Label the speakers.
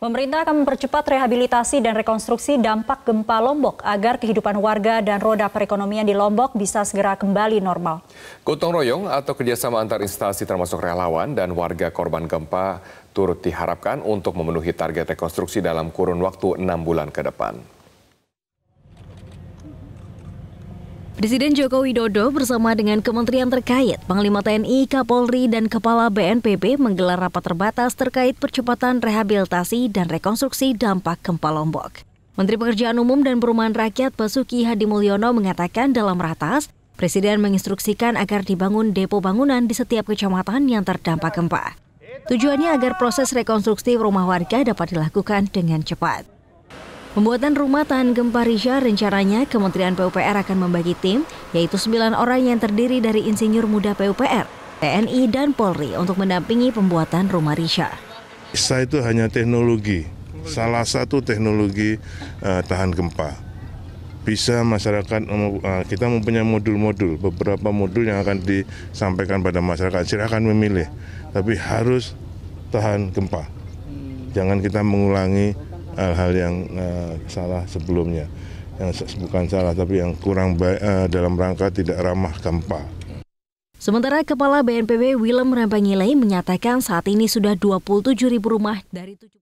Speaker 1: Pemerintah akan mempercepat rehabilitasi dan rekonstruksi dampak gempa Lombok agar kehidupan warga dan roda perekonomian di Lombok bisa segera kembali normal.
Speaker 2: Gotong royong atau kerjasama antar instansi termasuk relawan dan warga korban gempa turut diharapkan untuk memenuhi target rekonstruksi dalam kurun waktu enam bulan ke depan.
Speaker 1: Presiden Joko Widodo bersama dengan kementerian terkait, Panglima TNI, Kapolri, dan Kepala BNPB menggelar rapat terbatas terkait percepatan rehabilitasi dan rekonstruksi dampak gempa Lombok. Menteri Pekerjaan Umum dan Perumahan Rakyat Basuki Hadi Mulyono mengatakan dalam ratas, Presiden menginstruksikan agar dibangun depo bangunan di setiap kecamatan yang terdampak gempa. Tujuannya agar proses rekonstruksi rumah warga dapat dilakukan dengan cepat. Pembuatan rumah tahan gempa Risha rencananya Kementerian PUPR akan membagi tim, yaitu 9 orang yang terdiri dari insinyur muda PUPR, TNI, dan Polri untuk mendampingi pembuatan rumah Risha.
Speaker 3: Risha itu hanya teknologi, salah satu teknologi uh, tahan gempa. Bisa masyarakat, uh, kita mempunyai modul-modul, beberapa modul yang akan disampaikan pada masyarakat, silahkan memilih, tapi harus tahan gempa. Jangan kita mengulangi hal-hal yang uh, salah sebelumnya yang bukan salah tapi yang kurang baik uh, dalam rangka tidak ramah gempa.
Speaker 1: Sementara Kepala BNPB Willem Rempengilai menyatakan saat ini sudah 27 ribu rumah dari